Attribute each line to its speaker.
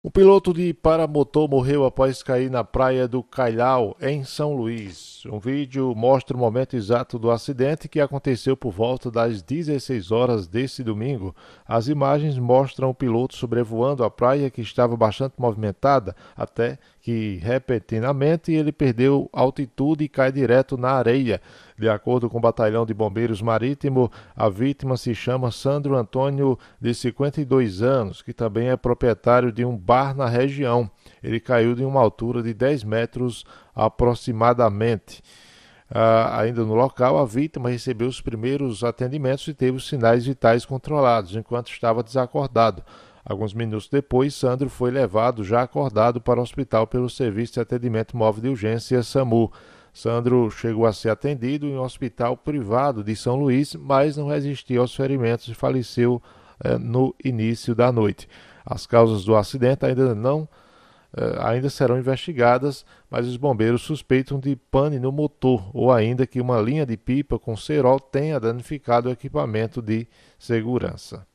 Speaker 1: O piloto de paramotor morreu após cair na praia do Cailau, em São Luís. Um vídeo mostra o momento exato do acidente que aconteceu por volta das 16 horas desse domingo. As imagens mostram o piloto sobrevoando a praia que estava bastante movimentada até que repentinamente ele perdeu altitude e cai direto na areia. De acordo com o Batalhão de Bombeiros Marítimo, a vítima se chama Sandro Antônio, de 52 anos, que também é proprietário de um bar na região. Ele caiu de uma altura de 10 metros aproximadamente. Ah, ainda no local, a vítima recebeu os primeiros atendimentos e teve os sinais vitais controlados enquanto estava desacordado. Alguns minutos depois, Sandro foi levado, já acordado, para o hospital pelo Serviço de Atendimento Móvel de Urgência SAMU. Sandro chegou a ser atendido em um hospital privado de São Luís, mas não resistiu aos ferimentos e faleceu eh, no início da noite. As causas do acidente ainda não eh, ainda serão investigadas, mas os bombeiros suspeitam de pane no motor ou ainda que uma linha de pipa com cerol tenha danificado o equipamento de segurança.